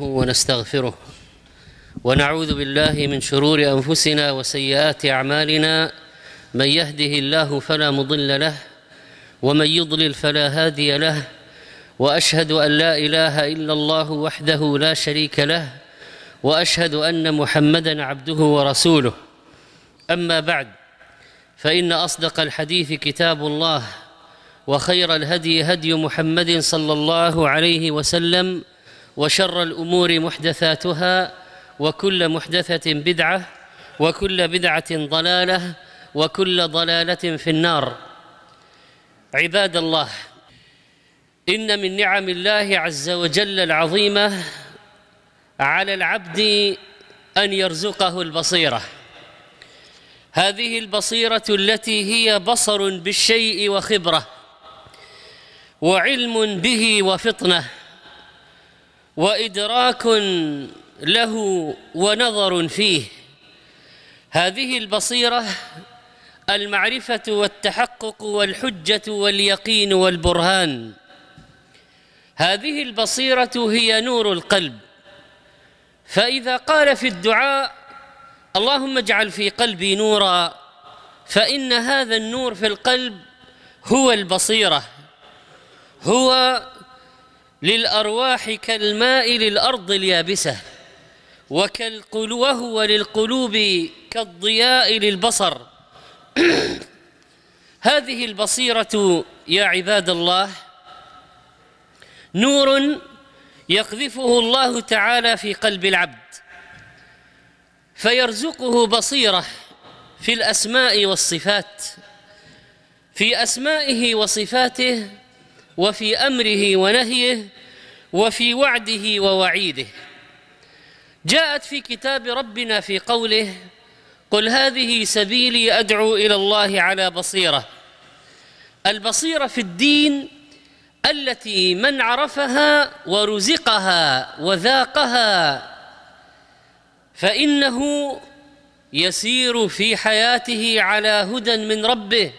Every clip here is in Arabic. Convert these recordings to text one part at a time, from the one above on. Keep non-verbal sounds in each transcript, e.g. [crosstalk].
ونستغفره ونعوذ بالله من شرور انفسنا وسيئات اعمالنا من يهده الله فلا مضل له ومن يضلل فلا هادي له واشهد ان لا اله الا الله وحده لا شريك له واشهد ان محمدا عبده ورسوله اما بعد فان اصدق الحديث كتاب الله وخير الهدي هدي محمد صلى الله عليه وسلم وشر الأمور محدثاتها وكل محدثة بدعة وكل بدعة ضلالة وكل ضلالة في النار عباد الله إن من نعم الله عز وجل العظيمة على العبد أن يرزقه البصيرة هذه البصيرة التي هي بصر بالشيء وخبرة وعلم به وفطنه وادراك له ونظر فيه هذه البصيره المعرفه والتحقق والحجه واليقين والبرهان هذه البصيره هي نور القلب فاذا قال في الدعاء اللهم اجعل في قلبي نورا فان هذا النور في القلب هو البصيره هو للأرواح كالماء للأرض اليابسة وكالقل وهو للقلوب كالضياء للبصر [clears throat] هذه البصيرة يا عباد الله نور يقذفه الله تعالى في قلب العبد فيرزقه بصيرة في الأسماء والصفات في أسمائه وصفاته وفي امره ونهيه وفي وعده ووعيده جاءت في كتاب ربنا في قوله قل هذه سبيلي ادعو الى الله على بصيره البصيره في الدين التي من عرفها ورزقها وذاقها فانه يسير في حياته على هدى من ربه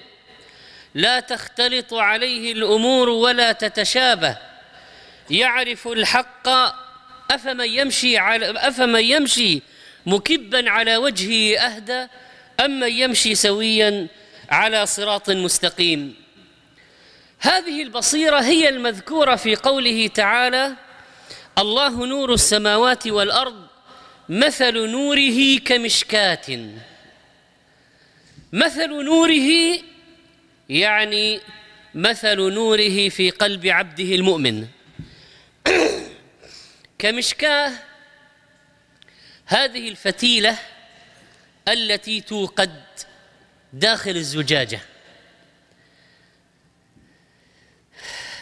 لا تختلط عليه الامور ولا تتشابه يعرف الحق افمن يمشي على افمن يمشي مكبا على وجهه اهدى ام من يمشي سويا على صراط مستقيم هذه البصيره هي المذكوره في قوله تعالى الله نور السماوات والارض مثل نوره كمشكاه مثل نوره يعني مثل نوره في قلب عبده المؤمن [clears throat] كمشكاه هذه الفتيله التي توقد داخل الزجاجه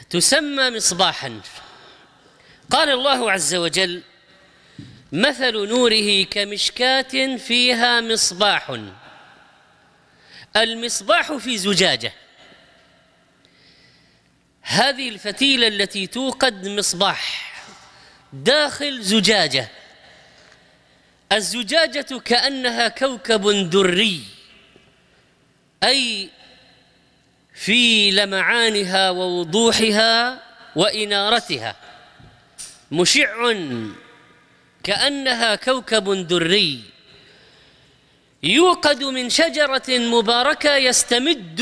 تسمى مصباحا قال الله عز وجل مثل نوره كمشكاه فيها مصباح المصباح في زجاجة هذه الفتيلة التي توقد مصباح داخل زجاجة الزجاجة كأنها كوكب دري أي في لمعانها ووضوحها وإنارتها مشع كأنها كوكب دري يوقد من شجرة مباركة يستمد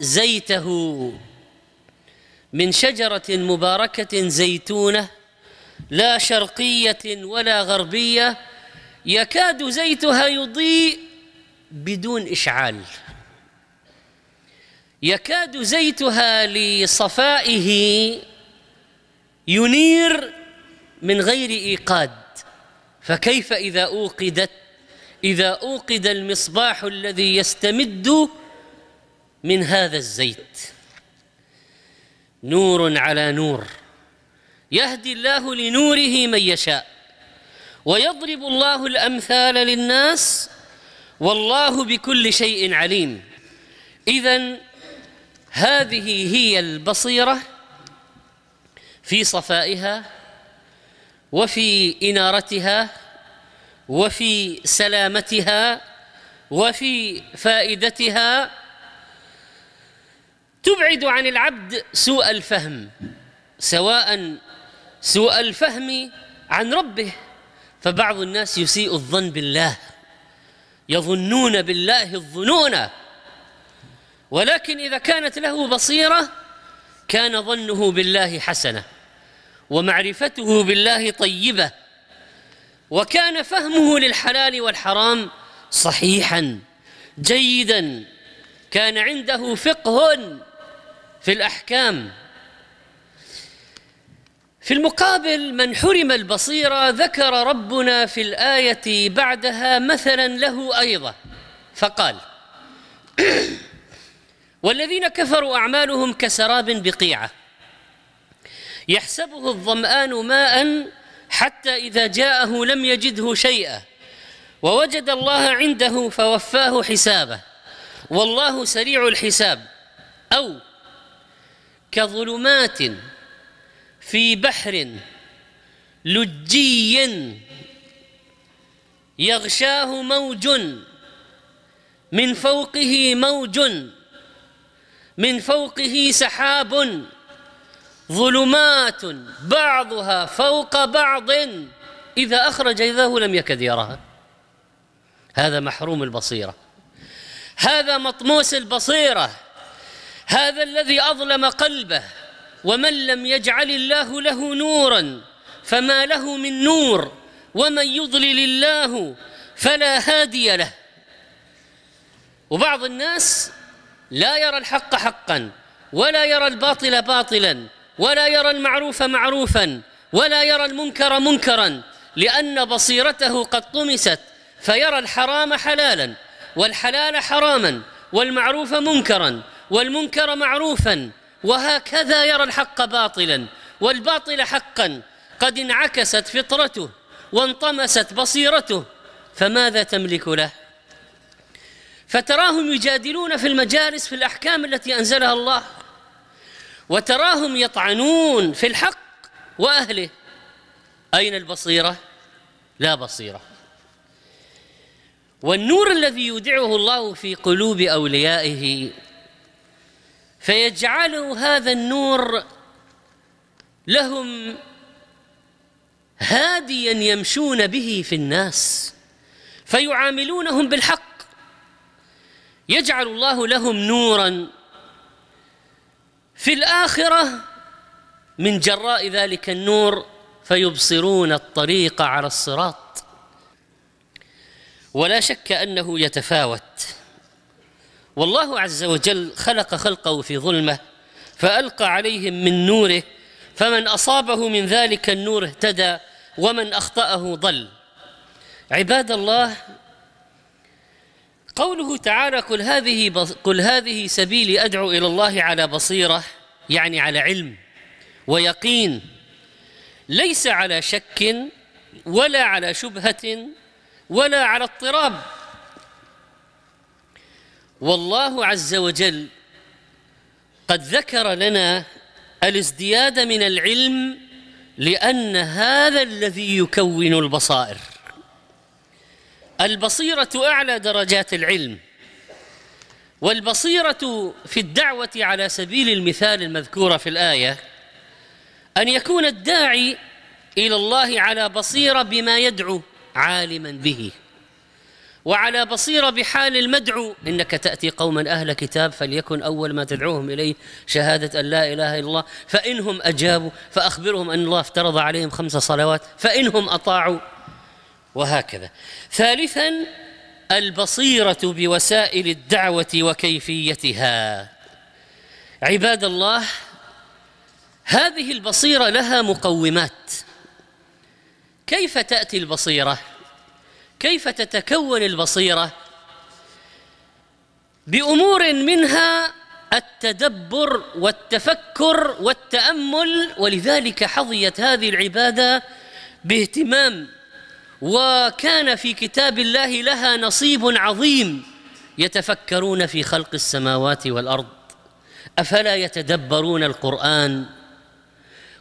زيته من شجرة مباركة زيتونة لا شرقية ولا غربية يكاد زيتها يضيء بدون إشعال يكاد زيتها لصفائه ينير من غير ايقاد فكيف اذا اوقدت إذا أوقد المصباح الذي يستمد من هذا الزيت نور على نور يهدي الله لنوره من يشاء ويضرب الله الأمثال للناس والله بكل شيء عليم إذا هذه هي البصيرة في صفائها وفي إنارتها وفي سلامتها وفي فائدتها تبعد عن العبد سوء الفهم سواء سوء الفهم عن ربه فبعض الناس يسيء الظن بالله يظنون بالله الظنون ولكن اذا كانت له بصيره كان ظنه بالله حسنه ومعرفته بالله طيبه وكان فهمه للحلال والحرام صحيحا جيدا كان عنده فقه في الاحكام في المقابل من حرم البصيره ذكر ربنا في الايه بعدها مثلا له ايضا فقال [clears throat] والذين كفروا اعمالهم كسراب بقيعه يحسبه الظمان ماء حتى إذا جاءه لم يجده شيئا ووجد الله عنده فوفاه حسابه والله سريع الحساب أو كظلمات في بحر لجي يغشاه موج من فوقه موج من فوقه سحاب ظلمات بعضها فوق بعض إذا أخرج يداه لم يكد يراها هذا محروم البصيرة هذا مطموس البصيرة هذا الذي أظلم قلبه ومن لم يجعل الله له نورا فما له من نور ومن يضلل الله فلا هادي له وبعض الناس لا يرى الحق حقا ولا يرى الباطل باطلا ولا يرى المعروف معروفا ولا يرى المنكر منكرا لأن بصيرته قد طمست فيرى الحرام حلالا والحلال حراما والمعروف منكرا والمنكر معروفا وهكذا يرى الحق باطلا والباطل حقا قد انعكست فطرته وانطمست بصيرته فماذا تملك له فتراهم يجادلون في المجالس في الاحكام التي انزلها الله وتراهم يطعنون في الحق واهله اين البصيره لا بصيره والنور الذي يودعه الله في قلوب اوليائه فيجعل هذا النور لهم هاديا يمشون به في الناس فيعاملونهم بالحق يجعل الله لهم نورا في الآخرة من جراء ذلك النور فيبصرون الطريق على الصراط ولا شك أنه يتفاوت والله عز وجل خلق خلقه في ظلمه فألقى عليهم من نوره فمن أصابه من ذلك النور اهتدى ومن أخطأه ضل عباد الله قوله تعالى قل هذه بص... قل هذه سبيلي ادعو الى الله على بصيره يعني على علم ويقين ليس على شك ولا على شبهه ولا على اضطراب والله عز وجل قد ذكر لنا الازدياد من العلم لان هذا الذي يكون البصائر البصيرة أعلى درجات العلم والبصيرة في الدعوة على سبيل المثال المذكورة في الآية أن يكون الداعي إلى الله على بصيرة بما يدعو عالما به وعلى بصيرة بحال المدعو إنك تأتي قوما أهل كتاب فليكن أول ما تدعوهم إليه شهادة أن لا إله إلا الله فإنهم أجابوا فأخبرهم أن الله افترض عليهم خمس صلوات فإنهم أطاعوا وهكذا ثالثا البصيره بوسائل الدعوه وكيفيتها عباد الله هذه البصيره لها مقومات كيف تاتي البصيره كيف تتكون البصيره بامور منها التدبر والتفكر والتامل ولذلك حظيت هذه العباده باهتمام وكان في كتاب الله لها نصيب عظيم يتفكرون في خلق السماوات والارض افلا يتدبرون القران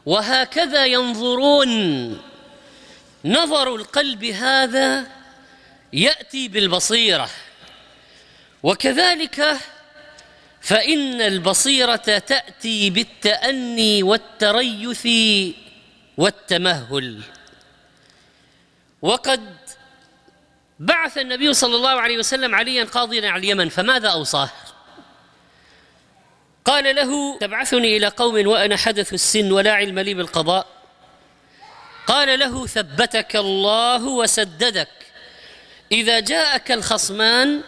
وهكذا ينظرون نظر القلب هذا ياتي بالبصيره وكذلك فان البصيره تاتي بالتاني والتريث والتمهل وقد بعث النبي صلى الله عليه وسلم عليا قاضيا على اليمن فماذا أوصاه قال له تبعثني إلى قوم وأنا حدث السن ولا علم لي بالقضاء قال له ثبتك الله وسددك إذا جاءك الخصمان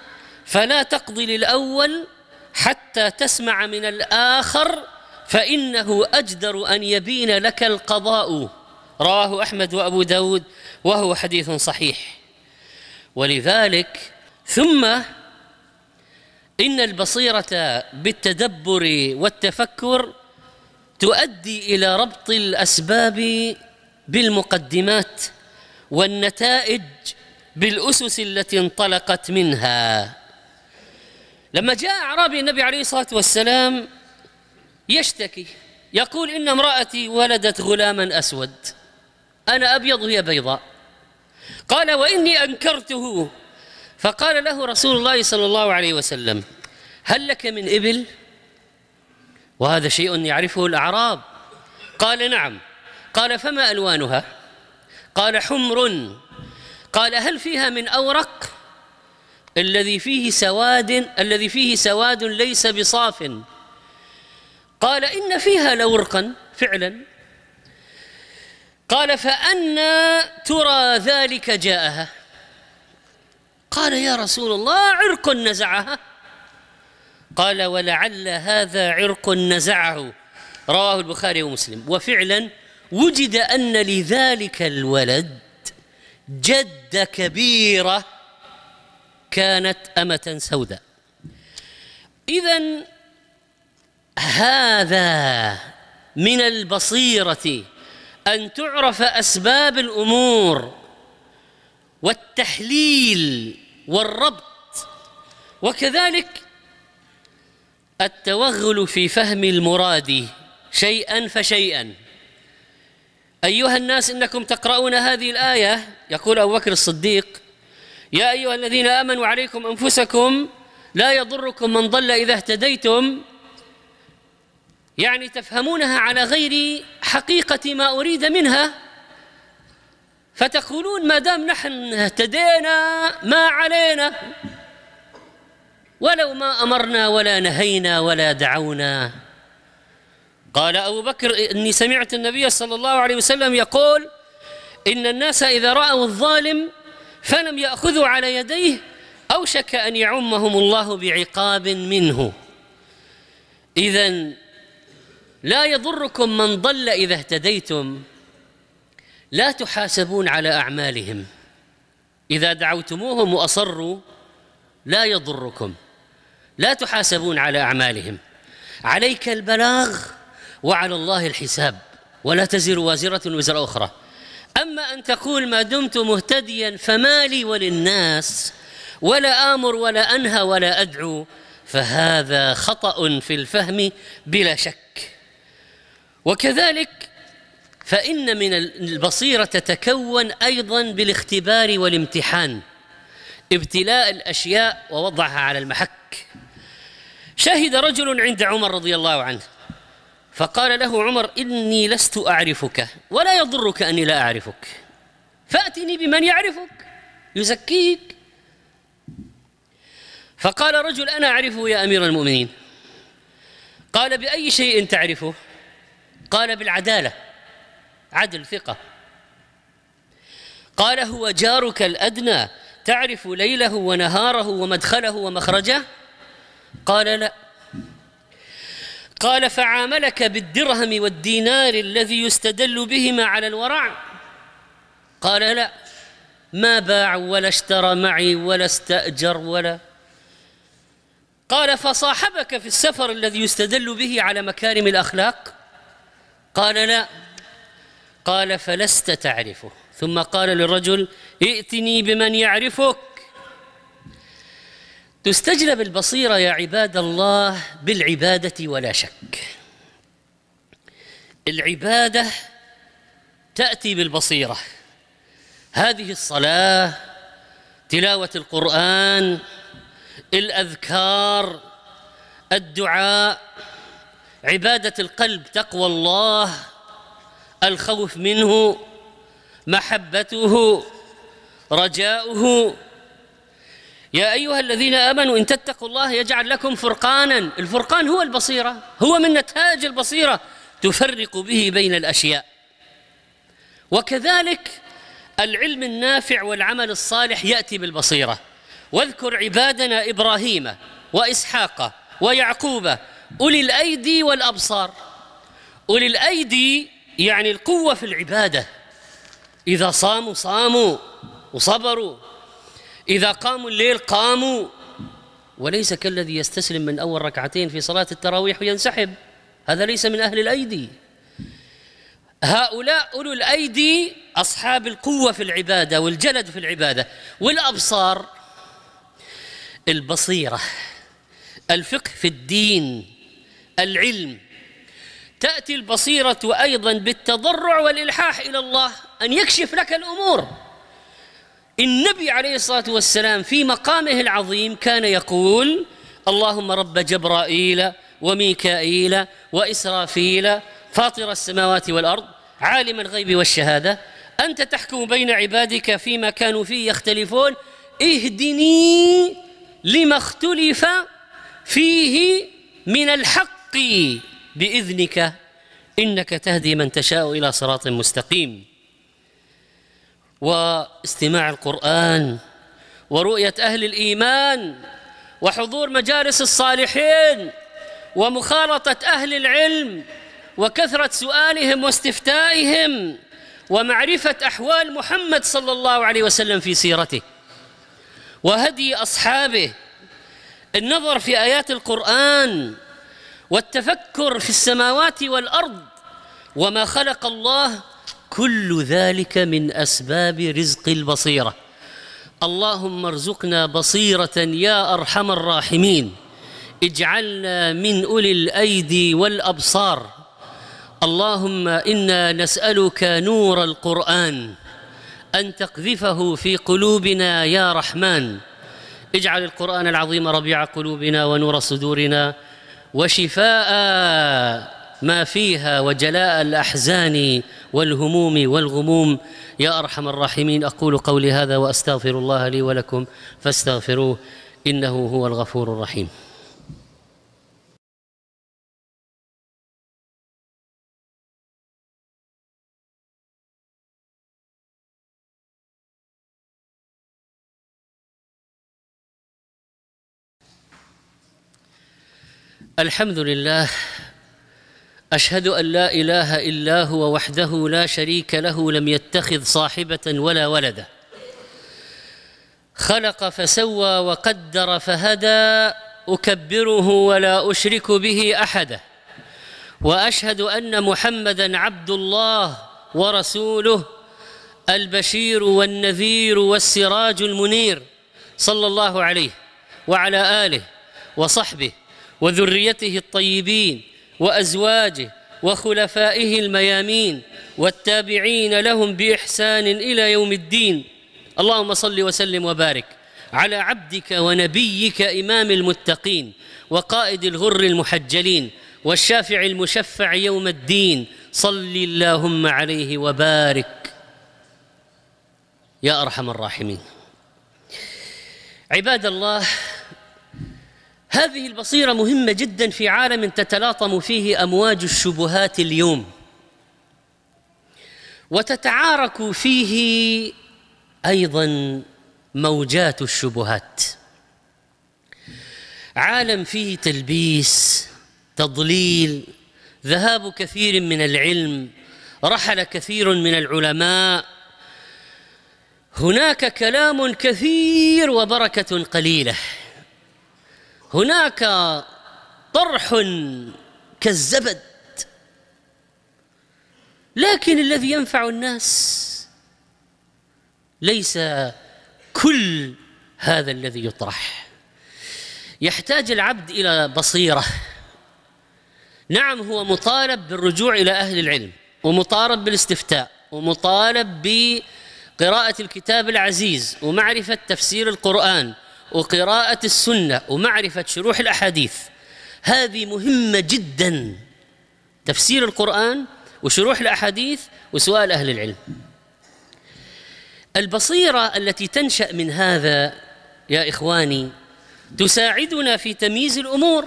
فلا تقضي للأول حتى تسمع من الآخر فإنه أجدر أن يبين لك القضاء رواه أحمد وأبو داود وهو حديث صحيح ولذلك ثم إن البصيرة بالتدبر والتفكر تؤدي إلى ربط الأسباب بالمقدمات والنتائج بالأسس التي انطلقت منها لما جاء أعرابي النبي عليه الصلاة والسلام يشتكي يقول إن امرأتي ولدت غلاما أسود أنا أبيض وهي بيضاء قال وإني أنكرته فقال له رسول الله صلى الله عليه وسلم هل لك من إبل؟ وهذا شيء يعرفه الأعراب قال نعم قال فما ألوانها؟ قال حمر قال هل فيها من أورق؟ الذي فيه سواد الذي فيه سواد ليس بصاف قال إن فيها لورقا فعلا قال فأنا ترى ذلك جاءها قال يا رسول الله عرق نزعها قال ولعل هذا عرق نزعه رواه البخاري ومسلم وفعلا وجد أن لذلك الولد جدة كبيرة كانت أمة سوداء إذا هذا من البصيرة ان تعرف اسباب الامور والتحليل والربط وكذلك التوغل في فهم المراد شيئا فشيئا ايها الناس انكم تقرؤون هذه الايه يقول ابو بكر الصديق يا ايها الذين امنوا عليكم انفسكم لا يضركم من ضل اذا اهتديتم يعني تفهمونها على غير حقيقة ما أريد منها فتقولون ما دام نحن اهتدينا ما علينا ولو ما أمرنا ولا نهينا ولا دعونا قال أبو بكر إني سمعت النبي صلى الله عليه وسلم يقول إن الناس إذا رأوا الظالم فلم يأخذوا على يديه أوشك أن يعمهم الله بعقاب منه إذا لا يضركم من ضل اذا اهتديتم لا تحاسبون على اعمالهم اذا دعوتموهم واصروا لا يضركم لا تحاسبون على اعمالهم عليك البلاغ وعلى الله الحساب ولا تزر وازره وزر اخرى اما ان تقول ما دمت مهتديا فما لي وللناس ولا امر ولا انهى ولا ادعو فهذا خطا في الفهم بلا شك وكذلك فإن من البصيرة تتكون أيضا بالاختبار والامتحان ابتلاء الأشياء ووضعها على المحك شهد رجل عند عمر رضي الله عنه فقال له عمر إني لست أعرفك ولا يضرك أني لا أعرفك فأتني بمن يعرفك يزكيك فقال رجل أنا أعرفه يا أمير المؤمنين قال بأي شيء تعرفه قال بالعدالة عدل ثقة قال هو جارك الأدنى تعرف ليله ونهاره ومدخله ومخرجه قال لا قال فعاملك بالدرهم والدينار الذي يستدل بهما على الورع قال لا ما باع ولا اشترى معي ولا استاجر ولا قال فصاحبك في السفر الذي يستدل به على مكارم الاخلاق قال لا قال فلست تعرفه ثم قال للرجل ائتني بمن يعرفك تستجلب البصيرة يا عباد الله بالعبادة ولا شك العبادة تأتي بالبصيرة هذه الصلاة تلاوة القرآن الأذكار الدعاء عباده القلب تقوى الله الخوف منه محبته رجاؤه يا ايها الذين امنوا ان تتقوا الله يجعل لكم فرقانا الفرقان هو البصيره هو من نتاج البصيره تفرق به بين الاشياء وكذلك العلم النافع والعمل الصالح ياتي بالبصيره واذكر عبادنا ابراهيم واسحاق ويعقوب أولي الأيدي والأبصار أولي الأيدي يعني القوة في العبادة إذا صاموا صاموا وصبروا إذا قاموا الليل قاموا وليس كالذي يستسلم من أول ركعتين في صلاة التراويح وينسحب هذا ليس من أهل الأيدي هؤلاء أولو الأيدي أصحاب القوة في العبادة والجلد في العبادة والأبصار البصيرة الفقه في الدين العلم تأتي البصيرة أيضا بالتضرع والإلحاح إلى الله أن يكشف لك الأمور النبي عليه الصلاة والسلام في مقامه العظيم كان يقول اللهم رب جبرائيل وميكائيل وإسرافيل فاطر السماوات والأرض عالم الغيب والشهادة أنت تحكم بين عبادك فيما كانوا فيه يختلفون اهدني لما اختلف فيه من الحق حقي باذنك انك تهدي من تشاء الى صراط مستقيم واستماع القران ورؤيه اهل الايمان وحضور مجالس الصالحين ومخالطه اهل العلم وكثره سؤالهم واستفتائهم ومعرفه احوال محمد صلى الله عليه وسلم في سيرته وهدي اصحابه النظر في ايات القران والتفكر في السماوات والارض وما خلق الله كل ذلك من اسباب رزق البصيره اللهم ارزقنا بصيره يا ارحم الراحمين اجعلنا من اولي الايدي والابصار اللهم انا نسالك نور القران ان تقذفه في قلوبنا يا رحمن اجعل القران العظيم ربيع قلوبنا ونور صدورنا وشفاء ما فيها وجلاء الاحزان والهموم والغموم يا ارحم الراحمين اقول قولي هذا واستغفر الله لي ولكم فاستغفروه انه هو الغفور الرحيم الحمد لله اشهد ان لا اله الا هو وحده لا شريك له لم يتخذ صاحبه ولا ولدا خلق فسوى وقدر فهدى اكبره ولا اشرك به احدا واشهد ان محمدا عبد الله ورسوله البشير والنذير والسراج المنير صلى الله عليه وعلى اله وصحبه وذريته الطيبين وازواجه وخلفائه الميامين والتابعين لهم باحسان الى يوم الدين اللهم صل وسلم وبارك على عبدك ونبيك امام المتقين وقائد الغر المحجلين والشافع المشفع يوم الدين صل اللهم عليه وبارك يا ارحم الراحمين عباد الله هذه البصيرة مهمة جدا في عالم تتلاطم فيه أمواج الشبهات اليوم وتتعارك فيه أيضا موجات الشبهات عالم فيه تلبيس تضليل ذهاب كثير من العلم رحل كثير من العلماء هناك كلام كثير وبركة قليلة هناك طرح كالزبد لكن الذي ينفع الناس ليس كل هذا الذي يطرح يحتاج العبد الى بصيره نعم هو مطالب بالرجوع الى اهل العلم ومطالب بالاستفتاء ومطالب بقراءه الكتاب العزيز ومعرفه تفسير القران وقراءة السنة ومعرفة شروح الأحاديث هذه مهمة جدا تفسير القرآن وشروح الأحاديث وسؤال أهل العلم البصيرة التي تنشأ من هذا يا إخواني تساعدنا في تمييز الأمور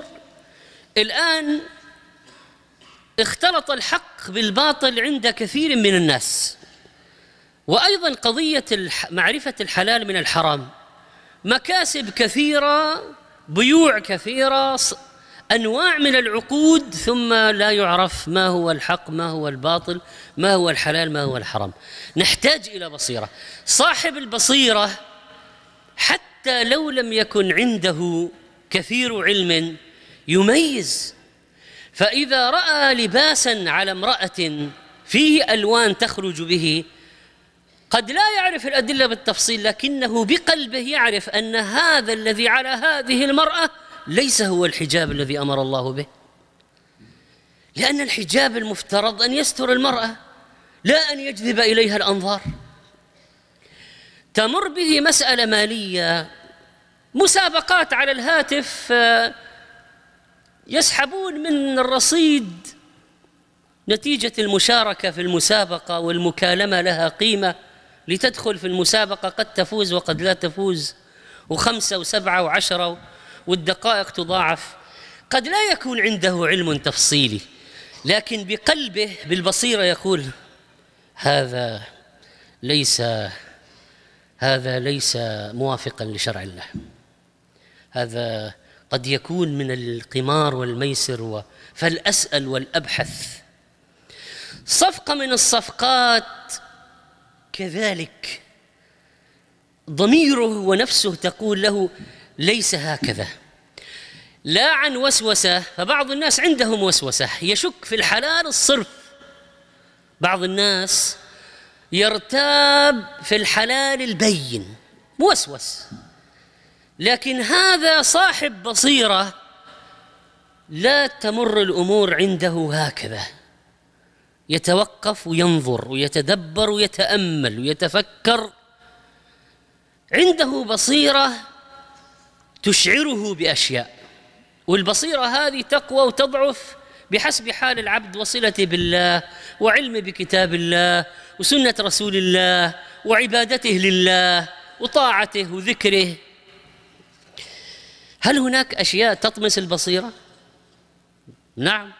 الآن اختلط الحق بالباطل عند كثير من الناس وأيضا قضية معرفة الحلال من الحرام مكاسب كثيره بيوع كثيره انواع من العقود ثم لا يعرف ما هو الحق ما هو الباطل ما هو الحلال ما هو الحرام نحتاج الى بصيره صاحب البصيره حتى لو لم يكن عنده كثير علم يميز فاذا راى لباسا على امراه فيه الوان تخرج به قد لا يعرف الأدلة بالتفصيل لكنه بقلبه يعرف أن هذا الذي على هذه المرأة ليس هو الحجاب الذي أمر الله به لأن الحجاب المفترض أن يستر المرأة لا أن يجذب إليها الأنظار تمر به مسألة مالية مسابقات على الهاتف يسحبون من الرصيد نتيجة المشاركة في المسابقة والمكالمة لها قيمة لتدخل في المسابقة قد تفوز وقد لا تفوز وخمسة وسبعة وعشرة والدقائق تضاعف قد لا يكون عنده علم تفصيلي لكن بقلبه بالبصيرة يقول هذا ليس هذا ليس موافقا لشرع الله هذا قد يكون من القمار والميسر و... والأبحث صفقة من الصفقات كذلك ضميره ونفسه تقول له ليس هكذا لا عن وسوسه فبعض الناس عندهم وسوسه يشك في الحلال الصرف بعض الناس يرتاب في الحلال البين موسوس لكن هذا صاحب بصيره لا تمر الامور عنده هكذا يتوقف وينظر ويتدبر ويتامل ويتفكر عنده بصيره تشعره باشياء والبصيره هذه تقوى وتضعف بحسب حال العبد وصلته بالله وعلمه بكتاب الله وسنه رسول الله وعبادته لله وطاعته وذكره هل هناك اشياء تطمس البصيره نعم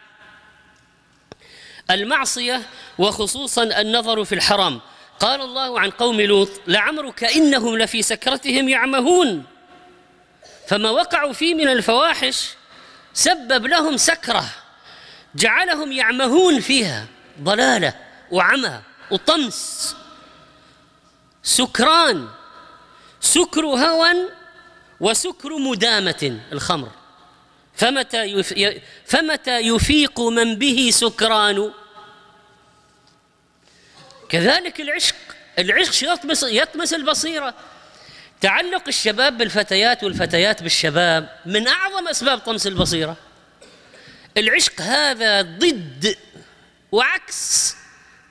المعصية وخصوصا النظر في الحرام قال الله عن قوم لوط لعمرك إنهم لفي سكرتهم يعمهون فما وقعوا فيه من الفواحش سبب لهم سكرة جعلهم يعمهون فيها ضلالة وعمى وطمس سكران سكر هوى وسكر مدامة الخمر فمتى فمتى يفيق من به سكران كذلك العشق العشق يطمس يطمس البصيره تعلق الشباب بالفتيات والفتيات بالشباب من اعظم اسباب طمس البصيره العشق هذا ضد وعكس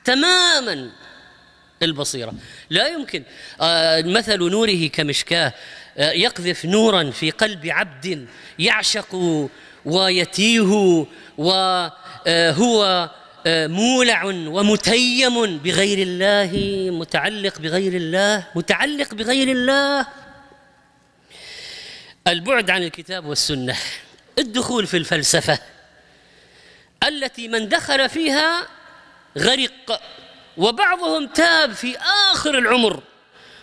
تماما البصيره لا يمكن آه، مثل نوره كمشكاه آه، يقذف نورا في قلب عبد يعشق ويتيه وهو آه، آه، مولع ومتيم بغير الله متعلق بغير الله متعلق بغير الله البعد عن الكتاب والسنه الدخول في الفلسفه التي من دخل فيها غرق وبعضهم تاب في اخر العمر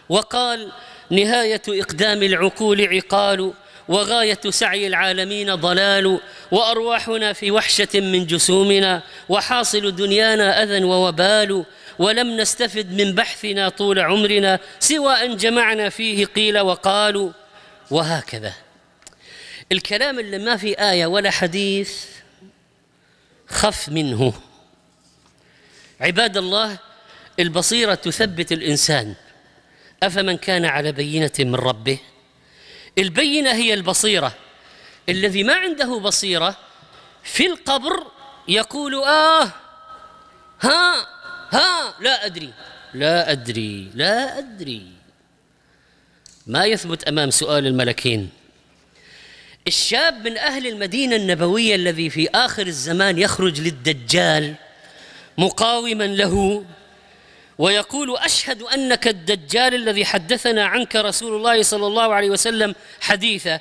وقال نهاية إقدام العقول عقال وغاية سعي العالمين ضلال وأرواحنا في وحشة من جسومنا وحاصل دنيانا أذى ووبال ولم نستفد من بحثنا طول عمرنا سوى أن جمعنا فيه قيل وقالوا وهكذا الكلام اللي ما في آية ولا حديث خف منه عباد الله البصيرة تثبت الإنسان أفمن كان على بينة من ربه البينة هي البصيرة الذي ما عنده بصيرة في القبر يقول آه ها ها لا أدري لا أدري لا أدري ما يثبت أمام سؤال الملكين الشاب من أهل المدينة النبوية الذي في آخر الزمان يخرج للدجال مقاوما له ويقول أشهد أنك الدجال الذي حدثنا عنك رسول الله صلى الله عليه وسلم حديثا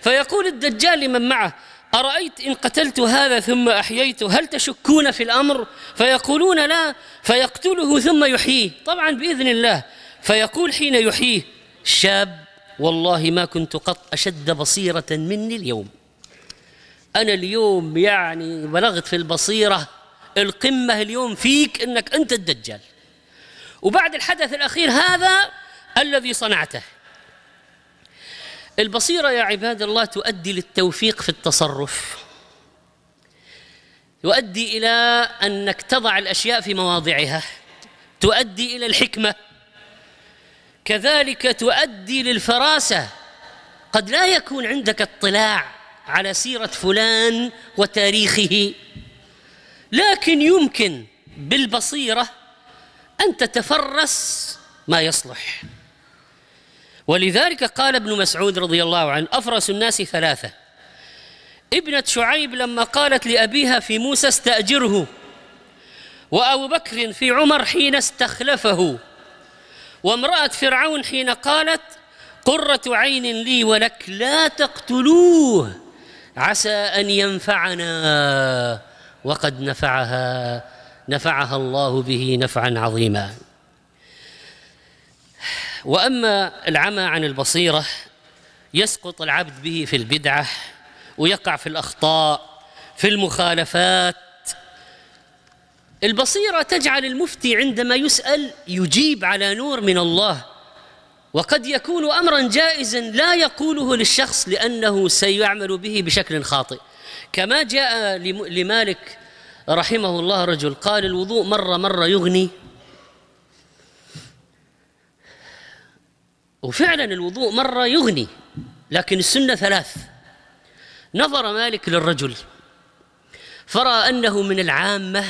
فيقول الدجال لمن معه أرأيت إن قتلت هذا ثم أحييته هل تشكون في الأمر فيقولون لا فيقتله ثم يحييه طبعا بإذن الله فيقول حين يحييه شاب والله ما كنت قط أشد بصيرة مني اليوم أنا اليوم يعني بلغت في البصيرة القمة اليوم فيك أنك أنت الدجال وبعد الحدث الأخير هذا الذي صنعته البصيرة يا عباد الله تؤدي للتوفيق في التصرف تؤدي إلى أنك تضع الأشياء في مواضعها تؤدي إلى الحكمة كذلك تؤدي للفراسة قد لا يكون عندك اطلاع على سيرة فلان وتاريخه لكن يمكن بالبصيرة أن تتفرس ما يصلح ولذلك قال ابن مسعود رضي الله عنه أفرس الناس ثلاثة ابنة شعيب لما قالت لأبيها في موسى استأجره وأبو بكر في عمر حين استخلفه وامرأة فرعون حين قالت قرة عين لي ولك لا تقتلوه عسى أن ينفعنا وقد نفعها نفعها الله به نفعا عظيما واما العمى عن البصيره يسقط العبد به في البدعه ويقع في الاخطاء في المخالفات البصيره تجعل المفتي عندما يسال يجيب على نور من الله وقد يكون امرا جائزا لا يقوله للشخص لانه سيعمل به بشكل خاطئ كما جاء لمالك رحمه الله رجل قال الوضوء مرة مرة يغني وفعلا الوضوء مرة يغني لكن السنة ثلاث نظر مالك للرجل فرأى أنه من العامة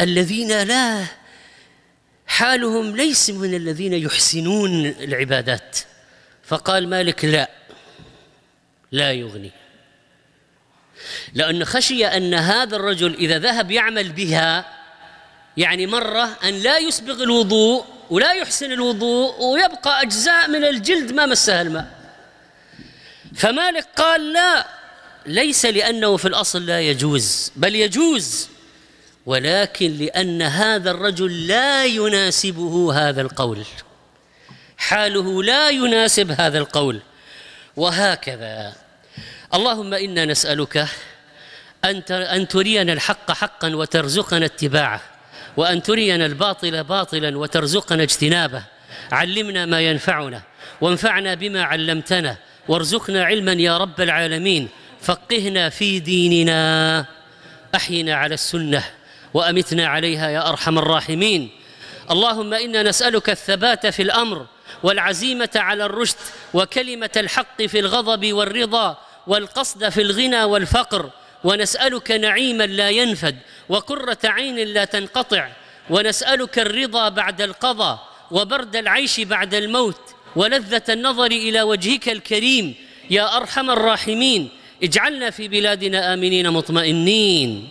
الذين لا حالهم ليس من الذين يحسنون العبادات فقال مالك لا لا يغني لأنه خشي أن هذا الرجل إذا ذهب يعمل بها يعني مرة أن لا يسبغ الوضوء ولا يحسن الوضوء ويبقى أجزاء من الجلد ما مسها الماء فمالك قال لا ليس لأنه في الأصل لا يجوز بل يجوز ولكن لأن هذا الرجل لا يناسبه هذا القول حاله لا يناسب هذا القول وهكذا اللهم انا نسالك ان ان ترينا الحق حقا وترزقنا اتباعه وان ترينا الباطل باطلا وترزقنا اجتنابه علمنا ما ينفعنا وانفعنا بما علمتنا وارزقنا علما يا رب العالمين فقهنا في ديننا احينا على السنه وامتنا عليها يا ارحم الراحمين اللهم انا نسالك الثبات في الامر والعزيمه على الرشد وكلمه الحق في الغضب والرضا والقصد في الغنى والفقر ونسألك نعيما لا ينفد وقرة عين لا تنقطع ونسألك الرضا بعد القضاء وبرد العيش بعد الموت ولذة النظر إلى وجهك الكريم يا أرحم الراحمين اجعلنا في بلادنا آمنين مطمئنين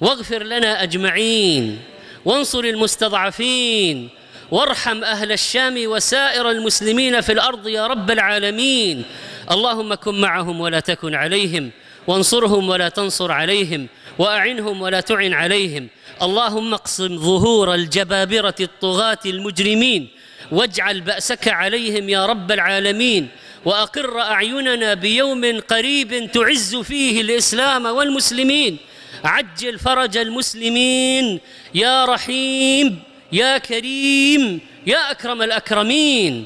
واغفر لنا أجمعين وانصر المستضعفين وارحم أهل الشام وسائر المسلمين في الأرض يا رب العالمين اللهم كن معهم ولا تكن عليهم وانصرهم ولا تنصر عليهم واعنهم ولا تعن عليهم اللهم اقسم ظهور الجبابره الطغاه المجرمين واجعل باسك عليهم يا رب العالمين واقر اعيننا بيوم قريب تعز فيه الاسلام والمسلمين عجل فرج المسلمين يا رحيم يا كريم يا اكرم الاكرمين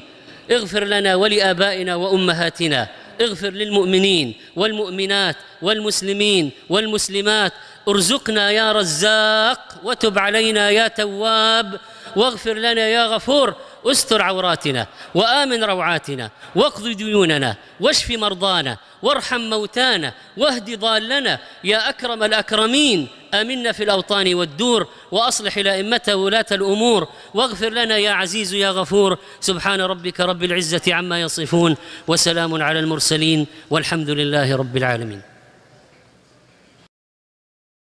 اغفر لنا ولآبائنا وأمهاتنا اغفر للمؤمنين والمؤمنات والمسلمين والمسلمات ارزقنا يا رزاق وتب علينا يا تواب واغفر لنا يا غفور استر عوراتنا وامن روعاتنا واقض ديوننا واشف مرضانا وارحم موتانا واهد ضالنا يا اكرم الاكرمين امنا في الاوطان والدور واصلح لائمه ولاه الامور واغفر لنا يا عزيز يا غفور سبحان ربك رب العزه عما يصفون وسلام على المرسلين والحمد لله رب العالمين